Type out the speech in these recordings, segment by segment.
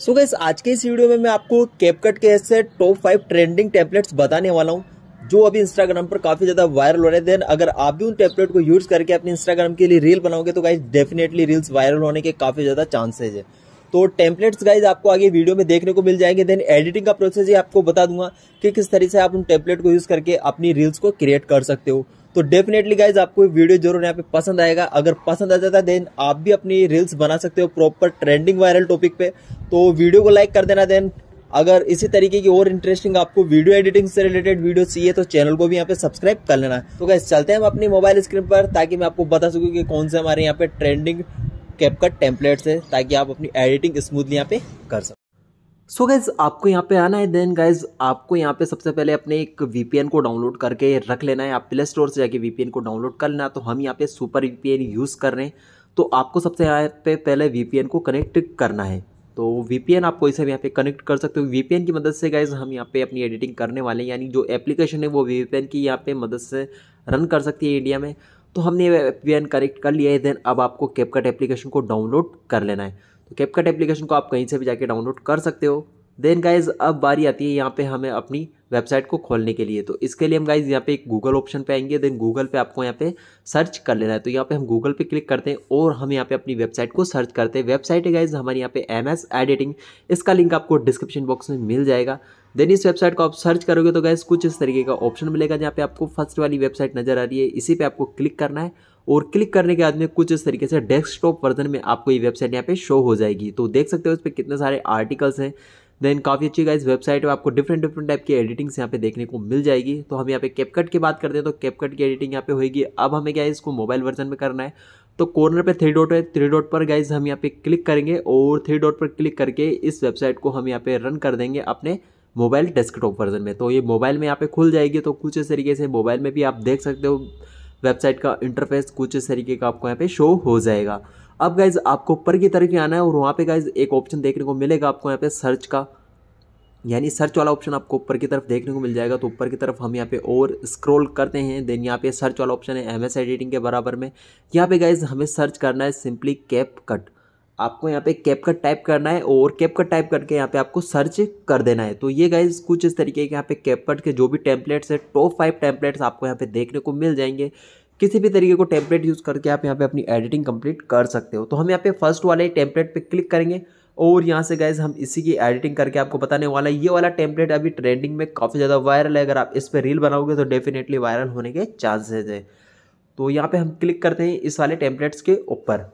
सो so gas आज के इस वीडियो में मैं आपको कैपकट के ऐसे टॉप फाइव ट्रेंडिंग टेम्पलेट्स बताने वाला हूँ जो अभी इंस्टाग्राम पर काफी ज्यादा वायरल हो रहे हैं देन अगर आप भी उन टेम्पलेट को यूज करके अपने इंस्टाग्राम के लिए रील बनाओगे तो गाइज डेफिनेटली रील्स वायरल होने के काफी ज्यादा चांसेज है तो टेम्पलेट्स गाइज आपको आगे वीडियो में देखने को मिल जाएंगे देन एडिटिंग का प्रोसेस ही आपको बता दूंगा कि किस तरीके से आप उन टेम्पलेट को यूज़ करके अपनी रील्स को क्रिएट कर सकते हो तो डेफिनेटली गाइज आपको वीडियो जरूर यहाँ पे पसंद आएगा अगर पसंद आ जाता है देन आप भी अपनी रील्स बना सकते हो प्रॉपर ट्रेंडिंग वायरल टॉपिक पे तो वीडियो को लाइक कर देना देन अगर इसी तरीके की और इंटरेस्टिंग आपको वीडियो एडिटिंग से रिलेटेड वीडियो चाहिए तो चैनल को भी यहाँ पे सब्सक्राइब कर लेना तो गैस चलते हैं हम अपनी मोबाइल स्क्रीन पर ताकि मैं आपको बता सकूँ कि कौन से हमारे यहाँ पे ट्रेंडिंग कैपकट टेम्पलेट्स है ताकि आप अपनी एडिटिंग स्मूथली यहाँ पे कर सको सो गाइज आपको यहाँ पे आना है देन गाइज आपको यहाँ पे सबसे पहले अपने एक वीपीएन को डाउनलोड करके रख लेना है आप प्ले स्टोर से जाके वी को डाउनलोड कर लेना तो हम यहाँ पे सुपर वीपीएन यूज़ कर रहे हैं तो आपको सबसे यहाँ पे पहले वी को कनेक्ट करना है तो वीपीएन आप कोई से भी यहाँ पे कनेक्ट कर सकते हो वीपीएन की मदद से गाइज हम यहाँ पे अपनी एडिटिंग करने वाले हैं यानी जो एप्लीकेशन है वो वीपीएन की यहाँ पे मदद से रन कर सकती है इंडिया में तो हमने एन करेक्ट कर लिया है देन अब आपको कैपकट एप्लीकेशन को डाउनलोड कर लेना है तो कैपकट एप्लीकेशन को आप कहीं से भी जाके डाउनलोड कर सकते हो देन गाइज अब बारी आती है यहाँ पे हमें अपनी वेबसाइट को खोलने के लिए तो इसके लिए हम गाइज यहाँ पे एक गूगल ऑप्शन पे आएंगे देन गूगल पे आपको यहाँ पे सर्च कर लेना है तो यहाँ पे हम गूगल पे क्लिक करते हैं और हम यहाँ पे अपनी वेबसाइट को सर्च करते हैं वेबसाइट है गाइज हमारे यहाँ पे एम एस एडिटिंग इसका लिंक आपको डिस्क्रिप्शन बॉक्स में मिल जाएगा देन इस वेबसाइट को आप सर्च करोगे तो गैस कुछ इस तरीके का ऑप्शन मिलेगा जहाँ पे आपको फर्स्ट वाली वेबसाइट नजर आ रही है इसी पे आपको क्लिक करना है और क्लिक करने के बाद में कुछ इस तरीके से डेस्कटॉप वर्जन में आपको ये वेबसाइट यहाँ पे शो हो जाएगी तो देख सकते हो इस पर कितने सारे आर्टिकल्स हैं देन काफ़ी अच्छी गाइस वेबसाइट है आपको डिफरेंट डिफरेंट टाइप की एडिटिंग्स यहाँ पे देखने को मिल जाएगी तो हम यहाँ पे कैपकट की बात करते हैं तो कैपकट की एडिटिंग यहाँ पे होगी अब हमें क्या है इसको मोबाइल वर्जन में करना है तो कॉर्नर पे थ्री डॉट है थ्री डॉट पर गाइज हम यहाँ पे क्लिक करेंगे और थ्री डॉट पर क्लिक करके इस वेबसाइट को हम यहाँ पे रन कर देंगे अपने मोबाइल डेस्कटॉप वर्जन में तो ये मोबाइल में यहाँ पे खुल जाएगी तो कुछ इस तरीके से मोबाइल में भी आप देख सकते हो वेबसाइट का इंटरफेस कुछ इस तरीके का आपको यहाँ पे शो हो जाएगा अब गाइज आपको ऊपर की तरफ आना है और वहाँ पे गाइज एक ऑप्शन देखने को मिलेगा आपको यहाँ पे सर्च का यानी सर्च वाला ऑप्शन आपको ऊपर की तरफ देखने को मिल जाएगा तो ऊपर की तरफ हम यहाँ पे और स्क्रॉल करते हैं देन यहाँ पे सर्च वाला ऑप्शन है एम एस एडिटिंग के बराबर में यहाँ पे गाइज हमें सर्च करना है सिंपली कैप कट आपको यहाँ पे कैप का टाइप करना है और कैप का टाइप करके यहाँ पे आपको सर्च कर देना है तो ये गाइज कुछ इस तरीके के यहाँ पे कैप कट के जो भी टेम्पलेट्स है टॉप फाइव टेम्पलेट्स आपको यहाँ पे देखने को मिल जाएंगे किसी भी तरीके को टेम्पलेट यूज़ करके आप यहाँ पे अपनी एडिटिंग कंप्लीट कर सकते हो तो हम यहाँ पे फर्स्ट वाले टेम्पलेट पर क्लिक करेंगे और यहाँ से गाइज हम इसी की एडिटिंग करके आपको बताने वाला है ये वाला टेम्पलेट अभी ट्रेंडिंग में काफ़ी ज़्यादा वायरल है अगर आप इस पर रील बनाओगे तो डेफिनेटली वायरल होने के चांसेज है तो यहाँ पर हम क्लिक करते हैं इस वाले टेम्पलेट्स के ऊपर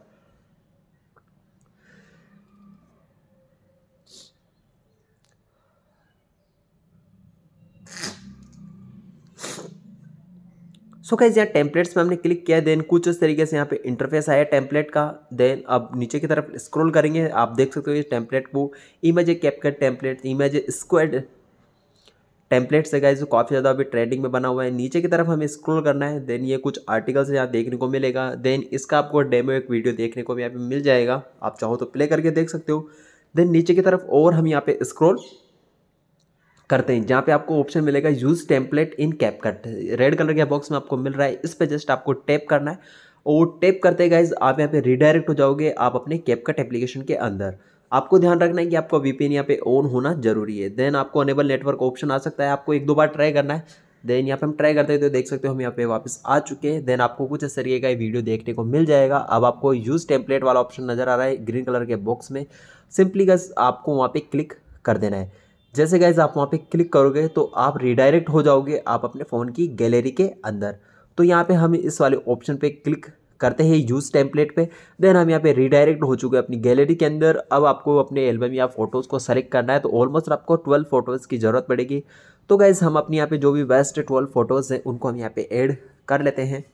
सो कैसे यहाँ टेम्पलेट्स में हमने क्लिक किया देन कुछ इस तरीके से यहाँ पे इंटरफेस आया टेम्पलेट का देन अब नीचे की तरफ स्क्रॉल करेंगे आप देख सकते हो इस टेम्पलेट को इमेज है कैपकट टेम्पलेट इमेज स्क्वेड टेम्पलेट्स है गए जो काफ़ी ज़्यादा अभी ट्रेंडिंग में बना हुआ है नीचे की तरफ हमें स्क्रॉल करना है देन ये कुछ आर्टिकल्स यहाँ देखने को मिलेगा देन इसका आपको डेमो एक वीडियो देखने को भी यहाँ पे मिल जाएगा आप चाहो तो प्ले करके देख सकते हो देन नीचे की तरफ और हम यहाँ पे स्क्रॉल करते हैं जहाँ पे आपको ऑप्शन मिलेगा use template in CapCut red colour के बॉक्स में आपको मिल रहा है इस पर जस्ट आपको टैप करना है और वो टैप करते गाइज आप यहाँ पे रिडायरेक्ट हो जाओगे आप अपने कैप कट एप्लीकेशन के अंदर आपको ध्यान रखना है कि आपका वीपीएन यहाँ पे ऑन होना जरूरी है देन आपको अनेबल नेटवर्क ऑप्शन आ सकता है आपको एक दो बार ट्राई करना है देन यहाँ पे हम ट्राई करते हैं तो देख सकते हो हम यहाँ पे वापस आ चुके हैं देन आपको कुछ इस तरीके का वीडियो देखने को मिल जाएगा अब आपको यूज़ टेम्पलेट वाला ऑप्शन नज़र आ रहा है ग्रीन कलर के बॉक्स में सिंपली बस आपको वहाँ पर क्लिक कर देना है जैसे गाइज आप वहाँ पे क्लिक करोगे तो आप रिडायरेक्ट हो जाओगे आप अपने फ़ोन की गैलरी के अंदर तो यहाँ पे हम इस वाले ऑप्शन पे क्लिक करते हैं यूज़ टेम्पलेट पे देन हम यहाँ पे रिडायरेक्ट हो चुके हैं अपनी गैलरी के अंदर अब आपको अपने एल्बम या फ़ोटोज़ को सेलेक्ट करना है तो ऑलमोस्ट आपको ट्वेल्व फ़ोटोज़ की ज़रूरत पड़ेगी तो गाइज़ हम अपने यहाँ पर जो भी बेस्ट ट्वेल्व फ़ोटोज़ हैं उनको हम यहाँ पर एड कर लेते हैं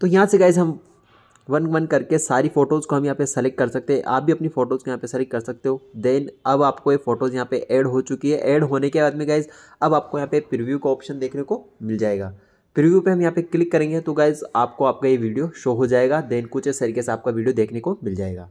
तो यहाँ से गाइज हम वन वन करके सारी फ़ोटोज़ को हम यहाँ पे सेलेक्ट कर सकते हैं आप भी अपनी फ़ोटोज़ को यहाँ पे सेलेक्ट कर सकते हो देन अब आपको ये फ़ोटोज़ यहाँ पे ऐड हो चुकी है ऐड होने के बाद में गाइज अब आपको यहाँ पे प्रीव्यू का ऑप्शन देखने को मिल जाएगा प्रीव्यू पे हम यहाँ पे क्लिक करेंगे तो गाइज आपको आपका ये वीडियो शो हो जाएगा देन कुछ इस तरीके से आपका वीडियो देखने को मिल जाएगा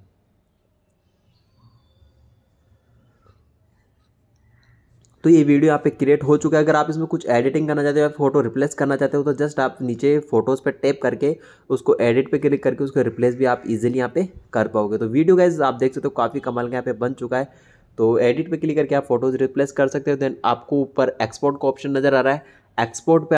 तो ये वीडियो यहाँ पे क्रिएट हो चुका है अगर आप इसमें कुछ एडिटिंग करना चाहते हो या फोटो रिप्लेस करना चाहते हो तो जस्ट आप नीचे फोटोज़ पे टैप करके उसको एडिट पे क्लिक करके उसको रिप्लेस भी आप इजीली यहाँ पे कर पाओगे तो वीडियो गाइज आप देख सकते हो काफ़ी कमाल का यहाँ पे बन चुका है तो एडिट पर क्लिक करके आप फोटोज़ रिप्लेस कर सकते हो देन आपको ऊपर एक्सपोर्ट का ऑप्शन नज़र आ रहा है एक्सपोर्ट